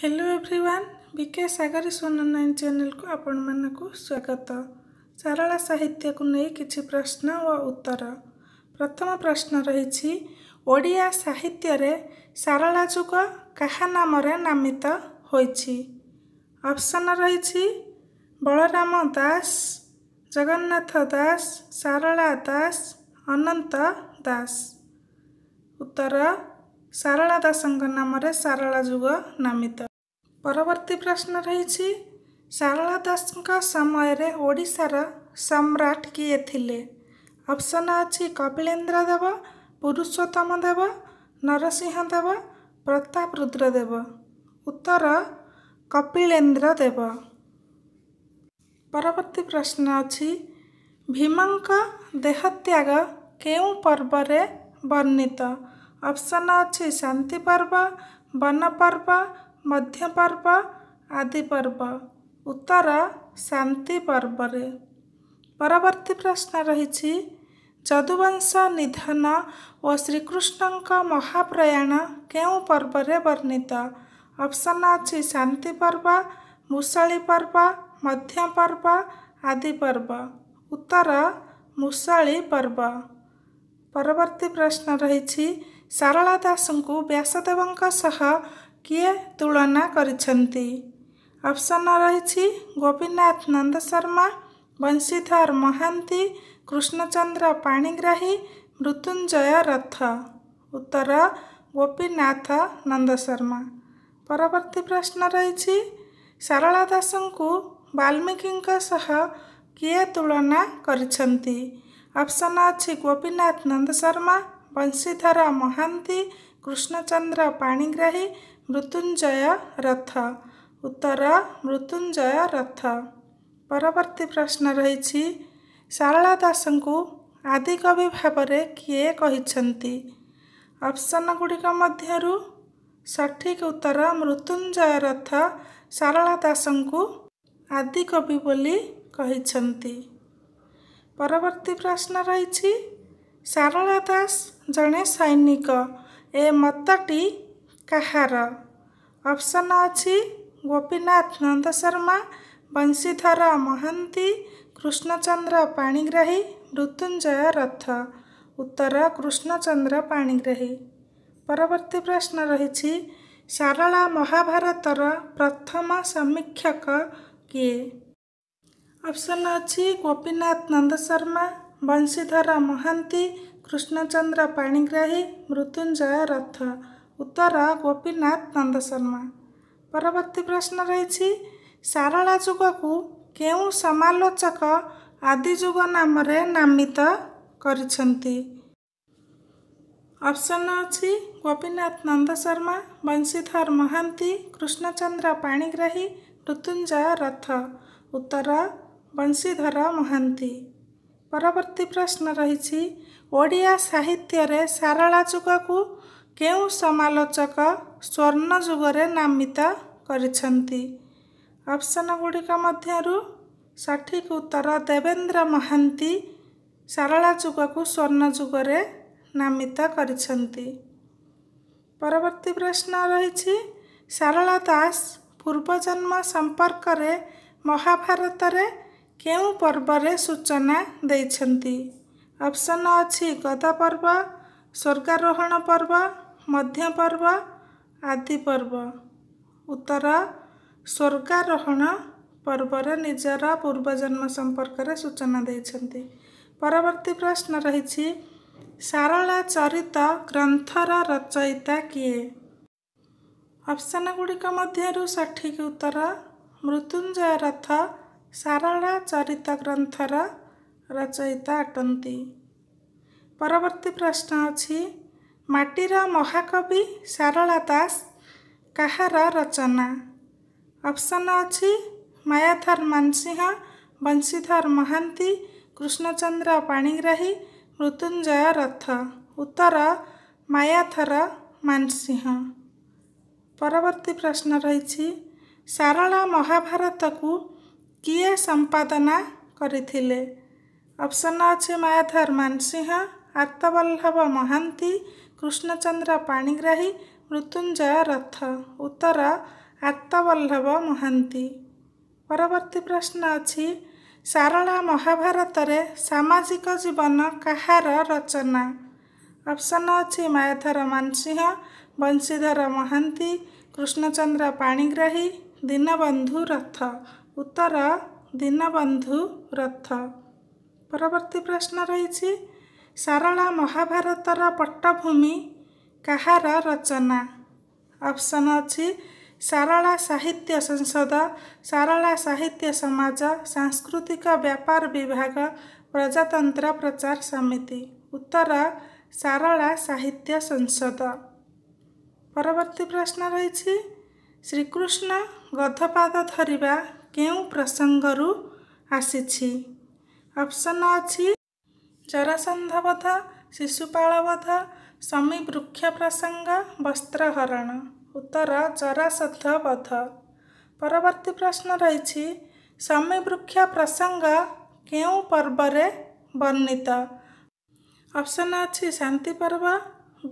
hello everyone Bikash Sagari ସୋନ nine ଚ୍ୟାନେଲକୁ ଆପଣମାନଙ୍କୁ ସ୍ୱାଗତ ସାରଳା ସାହିତ୍ୟକୁ ନେଇ କିଛି ପ୍ରଶ୍ନ ଓ ଉତ୍ତର ପ୍ରଥମ ପ୍ରଶ୍ନ ରହିଛି ଓଡ଼ିଆ ସାହିତ୍ୟରେ ସାରଳା ଯୁଗ କାହା ନାମରେ ନାମିତ ହୋଇଛି ଅପସନ୍ ରହିଛି ବଳରାମ ଦାସ ଜଗନ୍ନାଥ ଦାସ ସାରଳା ଦାସ ଅନନ୍ତ ଦାସ ଉତ୍ତର ସାରଳା ଦାସଙ୍କ ନାମରେ ସାରଳା ଯୁଗ ନାମିତ ପରବର୍ତ୍ତୀ ପ୍ରଶ୍ନ ରହିଛି ସାରଳା ଦାସଙ୍କ ସମୟରେ ଓଡ଼ିଶାର ସମ୍ରାଟ କିଏ ଥିଲେ ଅପ୍ସନ୍ ଅଛି କପିଳେନ୍ଦ୍ର ଦେବ ପୁରୁଷୋତ୍ତମ ଦେବ ନରସିଂହ ଦେବ ପ୍ରତାପ ରୁଦ୍ରଦେବ ଉତ୍ତର କପିଳେନ୍ଦ୍ର ଦେବ ପରବର୍ତ୍ତୀ ପ୍ରଶ୍ନ ଅଛି ଭୀମଙ୍କ ଦେହତ୍ୟାଗ କେଉଁ ପର୍ବରେ ବର୍ଣ୍ଣିତ अप्सन अझ शान्ति पर्व बनपर्व मध्यपर्व आदि पर्व उत्तर शान्ति पर्वर्ती प्रश्न रहदुवंश निधन ओ श्रीकृष्णको महाप्रयाण के पर्व वर्णित अप्सन अहि शान्ति पर्व मुसल पर्व मध्यपर्व आदि पर्व उत्तर मुषी पर्व परती प्रश्न रह सारा व्यासदेवंक सह कि तुलना ऑप्शन गरिपसन गोपीनाथ नन्द शर्मा वंशीधर महान्ती कृष्णचन्द्र पाणिग्राही मृत्युञ्जय रथ उत्तर गोपीनाथ नन्द शर्मा परवर्ती प्रश्न वाल्मीकिंक सह कि तुलना गरिपसन अझ गोपीनाथ नन्द शर्मा ଅଂଶୀଧର ମହାନ୍ତି କୃଷ୍ଣଚନ୍ଦ୍ର ପାଣିଗ୍ରାହୀ ମୃତ୍ୟୁଞ୍ଜୟ ରଥ ଉତ୍ତର ମୃତ୍ୟୁଞ୍ଜୟ ରଥ ପରବର୍ତ୍ତୀ ପ୍ରଶ୍ନ ରହିଛି ଶାରଳା ଦାସଙ୍କୁ ଆଦିକବି ଭାବରେ କିଏ କହିଛନ୍ତି ଅପସନ ଗୁଡ଼ିକ ମଧ୍ୟରୁ ସଠିକ୍ ଉତ୍ତର ମୃତ୍ୟୁଞ୍ଜୟ ରଥ ଶାରଳା ଦାସଙ୍କୁ ଆଦିକବି ବୋଲି କହିଛନ୍ତି ପରବର୍ତ୍ତୀ ପ୍ରଶ୍ନ ରହିଛି ସାରଳା ଦାସ ଜଣେ ସୈନିକ ଏ ମତଟି କାହାର ଅପସନ୍ ଅଛି ଗୋପୀନାଥ ନନ୍ଦ ଶର୍ମା ବଂଶୀଧର ମହାନ୍ତି କୃଷ୍ଣଚନ୍ଦ୍ର ପାଣିଗ୍ରାହୀ ମୃତ୍ୟୁଞ୍ଜୟ ରଥ ଉତ୍ତର କୃଷ୍ଣଚନ୍ଦ୍ର ପାଣିଗ୍ରାହୀ ପରବର୍ତ୍ତୀ ପ୍ରଶ୍ନ ରହିଛି ସାରଳା ମହାଭାରତର ପ୍ରଥମ ସମୀକ୍ଷକ କିଏ ଅପସନ୍ ଅଛି ଗୋପୀନାଥ ନନ୍ଦ ଶର୍ମା ବଂଶୀଧର ମହାନ୍ତି କୃଷ୍ଣଚନ୍ଦ୍ର ପାଣିଗ୍ରାହୀ ମୃତ୍ୟୁଞ୍ଜୟ ରଥ ଉତ୍ତର ଗୋପୀନାଥ ନନ୍ଦ ଶର୍ମା ପରବର୍ତ୍ତୀ ପ୍ରଶ୍ନ ରହିଛି ସାରଳା ଯୁଗକୁ କେଉଁ ସମାଲୋଚକ ଆଦିଯୁଗ ନାମରେ ନାମିତ କରିଛନ୍ତି ଅପସନ୍ ଅଛି ଗୋପୀନାଥ ନନ୍ଦ ଶର୍ମା ବଂଶୀଧର ମହାନ୍ତି କୃଷ୍ଣଚନ୍ଦ୍ର ପାଣିଗ୍ରାହୀ ମୃତ୍ୟୁଞ୍ଜୟ ରଥ ଉତ୍ତର ବଂଶୀଧର ମହାନ୍ତି ପରବର୍ତ୍ତୀ ପ୍ରଶ୍ନ ରହିଛି ଓଡ଼ିଆ ସାହିତ୍ୟରେ ସାରଳା ଯୁଗକୁ କେଉଁ ସମାଲୋଚକ ସ୍ୱର୍ଣ୍ଣ ଯୁଗରେ ନାମିତ କରିଛନ୍ତି ଅପସନ ଗୁଡ଼ିକ ମଧ୍ୟରୁ ସଠିକ ଉତ୍ତର ଦେବେନ୍ଦ୍ର ମହାନ୍ତି ସାରଳା ଯୁଗକୁ ସ୍ୱର୍ଣ୍ଣ ଯୁଗରେ ନାମିତ କରିଛନ୍ତି ପରବର୍ତ୍ତୀ ପ୍ରଶ୍ନ ରହିଛି ସାରଳା ଦାସ ପୂର୍ବଜନ୍ମ ସମ୍ପର୍କରେ ମହାଭାରତରେ के पर्व सूचना अप्सन अझ गदा पर्व स्वर्गारोहण पर्व मध्यपर्व आदि पर्व उत्तर स्वर्गारोहण पर्वर निजर पूर्वजन्म सम्पर्क सूचना परवर्ती प्रश्न सारला चरित ग्रंथर रचयिता रहे अप्सन गुडिक मध्य उत्तर मृत्युंजय रथ ସାରଳା ଚରିତ ଗ୍ରନ୍ଥର ରଚୟିତା ଅଟନ୍ତି ପରବର୍ତ୍ତୀ ପ୍ରଶ୍ନ ଅଛି ମାଟିର ମହାକବି ସାରଳା ଦାସ କାହାର ରଚନା ଅପସନ୍ ଅଛି ମାୟାଧର ମାନସିଂହ ବଂଶୀଧର ମହାନ୍ତି କୃଷ୍ଣଚନ୍ଦ୍ର ପାଣିଗ୍ରାହୀ ମୃତ୍ୟୁଞ୍ଜୟ ରଥ ଉତ୍ତର ମାୟାଥର ମାନସିଂହ ପରବର୍ତ୍ତୀ ପ୍ରଶ୍ନ ରହିଛି ସାରଳା ମହାଭାରତକୁ କିଏ ସମ୍ପାଦନା କରିଥିଲେ ଅପସନ ଅଛି ମାୟାଧର ମାନସିଂହ ଆର୍ତ୍ତବଲ୍ଲଭ ମହାନ୍ତି କୃଷ୍ଣଚନ୍ଦ୍ର ପାଣିଗ୍ରାହୀ ମୃତ୍ୟୁଞ୍ଜୟ ରଥ ଉତ୍ତର ଆର୍ତ୍ତବଲ୍ଲଭ ମହାନ୍ତି ପରବର୍ତ୍ତୀ ପ୍ରଶ୍ନ ଅଛି ସାରଳା ମହାଭାରତରେ ସାମାଜିକ ଜୀବନ କାହାର ରଚନା ଅପସନ ଅଛି ମାୟାଧର ମାନସିଂହ ବଂଶୀଧର ମହାନ୍ତି କୃଷ୍ଣଚନ୍ଦ୍ର ପାଣିଗ୍ରାହୀ ଦୀନବନ୍ଧୁ ରଥ ଉତ୍ତର ଦୀନବନ୍ଧୁ ରଥ ପରବର୍ତ୍ତୀ ପ୍ରଶ୍ନ ରହିଛି ସାରଳା ମହାଭାରତର ପଟ୍ଟଭୂମି କାହାର ରଚନା ଅପସନ୍ ଅଛି ସାରଳା ସାହିତ୍ୟ ସଂସଦ ସାରଳା ସାହିତ୍ୟ ସମାଜ ସାଂସ୍କୃତିକ ବ୍ୟାପାର ବିଭାଗ ପ୍ରଜାତନ୍ତ୍ର ପ୍ରଚାର ସମିତି ଉତ୍ତର ସାରଳା ସାହିତ୍ୟ ସଂସଦ ପରବର୍ତ୍ତୀ ପ୍ରଶ୍ନ ରହିଛି ଶ୍ରୀକୃଷ୍ଣ ଗଧପାଦ ଧରିବା କେଉଁ ପ୍ରସଙ୍ଗରୁ ଆସିଛି ଅପସନ ଅଛି ଜରାସନ୍ଧବଧ ଶିଶୁପାଳବଧ ସମୀ ବୃକ୍ଷ ପ୍ରସଙ୍ଗ ବସ୍ତ୍ରହରଣ ଉତ୍ତର ଜରାସନ୍ଧ ବଧ ପରବର୍ତ୍ତୀ ପ୍ରଶ୍ନ ରହିଛି ସମୀ ବୃକ୍ଷ ପ୍ରସଙ୍ଗ କେଉଁ ପର୍ବରେ ବର୍ଣ୍ଣିତ ଅପସନ ଅଛି ଶାନ୍ତି ପର୍ବ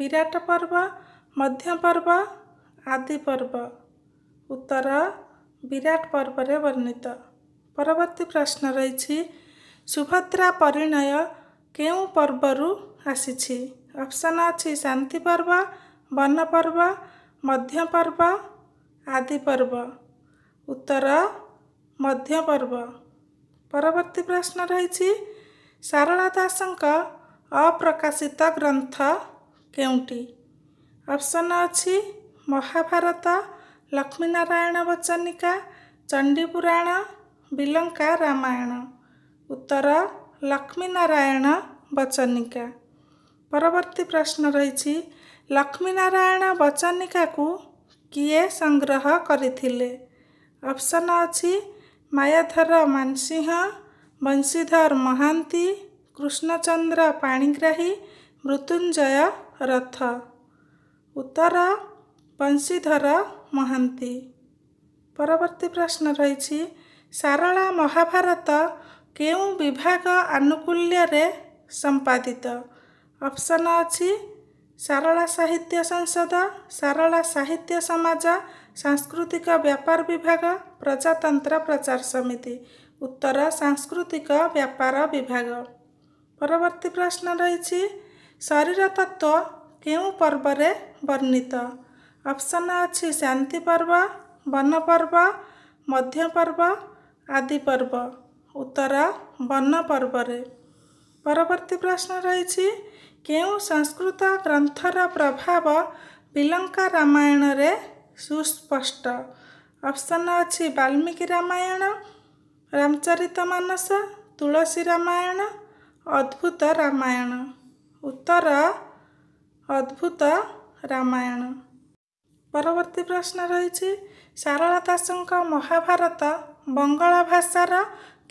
ବିରାଟ ପର୍ବ ମଧ୍ୟ ପର୍ବ ଆଦି ପର୍ବ ଉତ୍ତର ବିରାଟ ପର୍ବରେ ବର୍ଣ୍ଣିତ ପରବର୍ତ୍ତୀ ପ୍ରଶ୍ନ ରହିଛି ସୁଭଦ୍ରା ପରିଣୟ କେଉଁ ପର୍ବରୁ ଆସିଛି ଅପ୍ସନ୍ ଅଛି ଶାନ୍ତି ପର୍ବ ବନ ପର୍ବ ମଧ୍ୟ ପର୍ବ ଆଦି ପର୍ବ ଉତ୍ତର ମଧ୍ୟ ପର୍ବ ପରବର୍ତ୍ତୀ ପ୍ରଶ୍ନ ରହିଛି ସାରଳା ଦାସଙ୍କ ଅପ୍ରକାଶିତ ଗ୍ରନ୍ଥ କେଉଁଟି ଅପ୍ସନ୍ ଅଛି ମହାଭାରତ लक्ष्मीनारायण बचनिक चण्डीपुराण बेलङ्का रमायण उत्तर लक्ष्मीनारायण बचनिक प्रश्न रहण बचनिक्रह गरि अप्सन अझ मायाधर मानसिंह वंशीधर महान्ती कृष्णचंद्र पाग्राही मृत्युंजय रथ उत्तर वंशीधर ମହାନ୍ତି ପରବର୍ତ୍ତୀ ପ୍ରଶ୍ନ ରହିଛି ସାରଳା ମହାଭାରତ କେଉଁ ବିଭାଗ ଆନୁକୂଲ୍ୟରେ ସମ୍ପାଦିତ ଅପସନ୍ ଅଛି ସାରଳା ସାହିତ୍ୟ ସଂସଦ ସାରଳା ସାହିତ୍ୟ ସମାଜ ସାଂସ୍କୃତିକ ବ୍ୟାପାର ବିଭାଗ ପ୍ରଜାତନ୍ତ୍ର ପ୍ରଚାର ସମିତି ଉତ୍ତର ସାଂସ୍କୃତିକ ବ୍ୟାପାର ବିଭାଗ ପରବର୍ତ୍ତୀ ପ୍ରଶ୍ନ ରହିଛି ଶରୀର ତତ୍ତ୍ୱ କେଉଁ ପର୍ବରେ ବର୍ଣ୍ଣିତ অপশন আ ছি শান্তি পরবা বন্ন পরবা মধ্য পরবা আদি পরবা উত্তর বন্ন পরবারে পরবর্তী প্রশ্ন রইছি কেও সংস্কৃত গ্রন্থরা প্রভাব বিলঙ্কা রামায়ণ রে সুস্পষ্ট অপশন আ ছি বাল্মীকি রামায়ণ রামচরিত মানস তুলসী রামায়ণ অদ্ভুত রামায়ণ উত্তর অদ্ভুত রামায়ণ ପରବର୍ତ୍ତୀ ପ୍ରଶ୍ନ ରହିଛି ସାରଳା ଦାସଙ୍କ ମହାଭାରତ ବଙ୍ଗଳା ଭାଷାର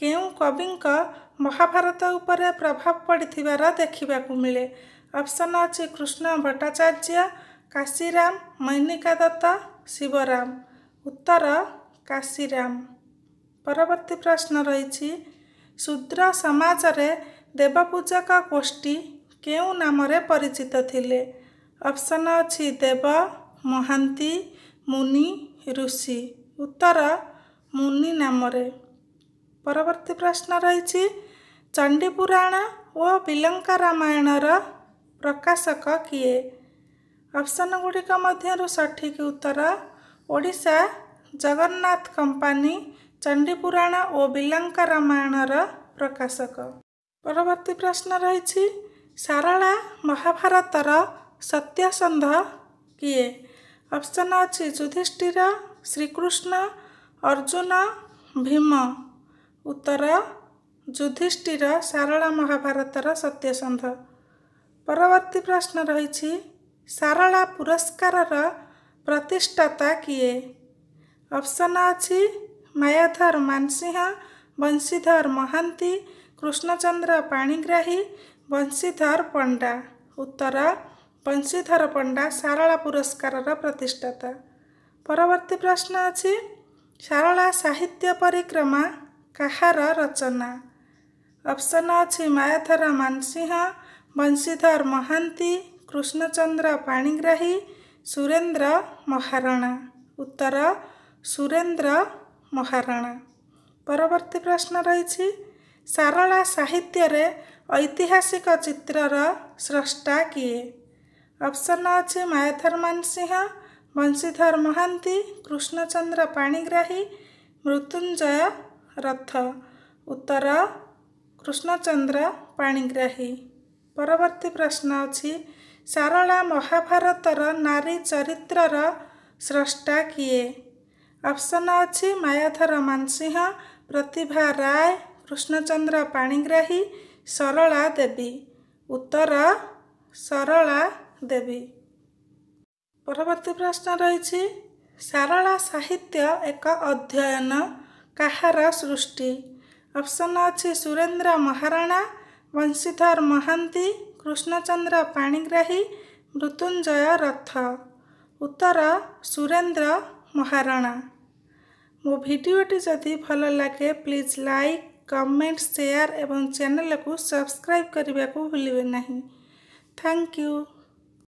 କେଉଁ କବିଙ୍କ ମହାଭାରତ ଉପରେ ପ୍ରଭାବ ପଡ଼ିଥିବାର ଦେଖିବାକୁ ମିଳେ ଅପସନ୍ ଅଛି କୃଷ୍ଣ ଭଟ୍ଟାଚାର୍ଯ୍ୟ କାଶୀରାମ ମୈନିକା ଦତ୍ତ ଶିବରାମ ଉତ୍ତର କାଶୀରାମ ପରବର୍ତ୍ତୀ ପ୍ରଶ୍ନ ରହିଛି ଶୂଦ୍ର ସମାଜରେ ଦେବପୂଜକ ଗୋଷ୍ଠୀ କେଉଁ ନାମରେ ପରିଚିତ ଥିଲେ ଅପସନ୍ ଅଛି ଦେବ महा मुनि ऋषि उत्तर मुनि नामवर्ती प्रश्न रहीपुराण बिलंका र प्रकाशक किए अप्सन गुडिक सठिक उत्तर ओडा जगन्नाथ कम्पानी चण्डीपुरण बेलङ्का बिलंका र प्रकाशक परवर्ती प्रश्न रहिला महाभारत र सत्यसन्ध किए অপশন আছে যুধিষ্ঠির শ্রীকৃষ্ণ অর্জুন ভীম উত্তরা যুধিষ্ঠির সারলা মহাভারতের সত্যসন্ধা পরবর্তী প্রশ্ন রইছি সারলা পুরস্কারের প্রতিষ্ঠাতা কে অপশন আছে মায়াধর মানসিংহ বংশীধর মহান্তি কৃষ্ণচন্দ্র পাণিগ্রহী বংশীধর পান্ডা উত্তরা ବଂଶୀଧର ପଣ୍ଡା ସାରଳା ପୁରସ୍କାରର ପ୍ରତିଷ୍ଠାତା ପରବର୍ତ୍ତୀ ପ୍ରଶ୍ନ ଅଛି ସାରଳା ସାହିତ୍ୟ ପରିକ୍ରମା କାହାର ରଚନା ଅପ୍ସନ୍ ଅଛି ମାୟାଧର ମାନସିଂହ ବଂଶୀଧର ମହାନ୍ତି କୃଷ୍ଣଚନ୍ଦ୍ର ପାଣିଗ୍ରାହୀ ସୁରେନ୍ଦ୍ର ମହାରଣା ଉତ୍ତର ସୁରେନ୍ଦ୍ର ମହାରଣା ପରବର୍ତ୍ତୀ ପ୍ରଶ୍ନ ରହିଛି ସାରଳା ସାହିତ୍ୟରେ ଐତିହାସିକ ଚିତ୍ରର ସ୍ରଷ୍ଟା କିଏ অপশন আ আছে মায়াথারমানসিংহ বংশীधर মহান্তি কৃষ্ণচন্দ্র পাণিগ্ৰাহী মৃত্যুঞ্জয় रथ উত্তরা কৃষ্ণচন্দ্র পাণিগ্ৰাহী পরবর্তী প্রশ্ন আছে সরলা মহাভারতের নারী চরিত্রের স্রষ্টা কিয়ে অপশন আ আছে মায়াথারমানসিংহ প্রতিভা রায় কৃষ্ণচন্দ্র পাণিগ্ৰাহী সরলা দেবী উত্তরা সরলা वर्ती प्रश्न र सारा साहित्य एक अध्ययन काष्टि अप्सन अस्ति सुरेन्द्र महाराणा वंशीधर महान्ती कृष्णचंद्र पाग्राही मृत्युंजय रथ उत्तर सुरेन्द्र महारणा म भिडियो जति कमेंट शेयर एवं सेयर को सब्सक्राइब को थैंक यू